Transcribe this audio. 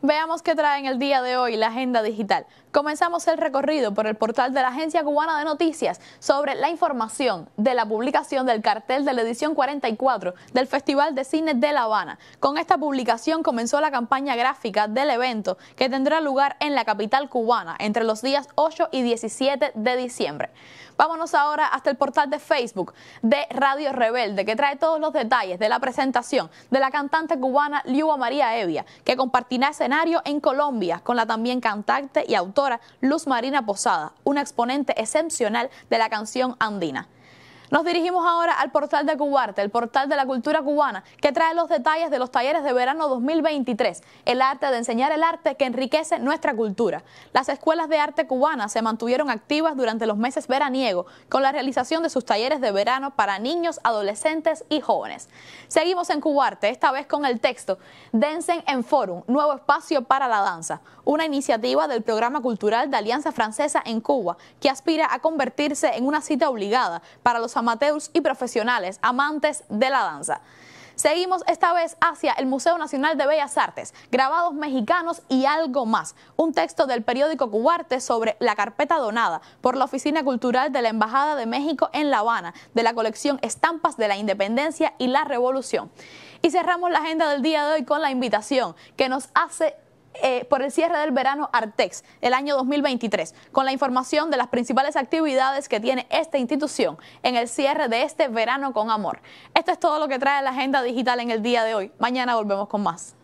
Veamos qué trae en el día de hoy la agenda digital. Comenzamos el recorrido por el portal de la Agencia Cubana de Noticias sobre la información de la publicación del cartel de la edición 44 del Festival de Cine de La Habana. Con esta publicación comenzó la campaña gráfica del evento que tendrá lugar en la capital cubana entre los días 8 y 17 de diciembre. Vámonos ahora hasta el portal de Facebook de Radio Rebelde que trae todos los detalles de la presentación de la cantante cubana Liuba María Evia que compartirá ese en Colombia con la también cantante y autora Luz Marina Posada, una exponente excepcional de la canción andina. Nos dirigimos ahora al portal de Cubarte, el portal de la cultura cubana, que trae los detalles de los talleres de verano 2023, el arte de enseñar el arte que enriquece nuestra cultura. Las escuelas de arte cubanas se mantuvieron activas durante los meses veraniegos con la realización de sus talleres de verano para niños, adolescentes y jóvenes. Seguimos en Cubarte, esta vez con el texto Densen en Forum, nuevo espacio para la danza, una iniciativa del programa cultural de Alianza Francesa en Cuba, que aspira a convertirse en una cita obligada para los amateurs y profesionales, amantes de la danza. Seguimos esta vez hacia el Museo Nacional de Bellas Artes, grabados mexicanos y algo más. Un texto del periódico Cubarte sobre la carpeta donada por la Oficina Cultural de la Embajada de México en La Habana, de la colección Estampas de la Independencia y la Revolución. Y cerramos la agenda del día de hoy con la invitación que nos hace eh, por el cierre del verano Artex, el año 2023, con la información de las principales actividades que tiene esta institución en el cierre de este verano con amor. Esto es todo lo que trae la agenda digital en el día de hoy. Mañana volvemos con más.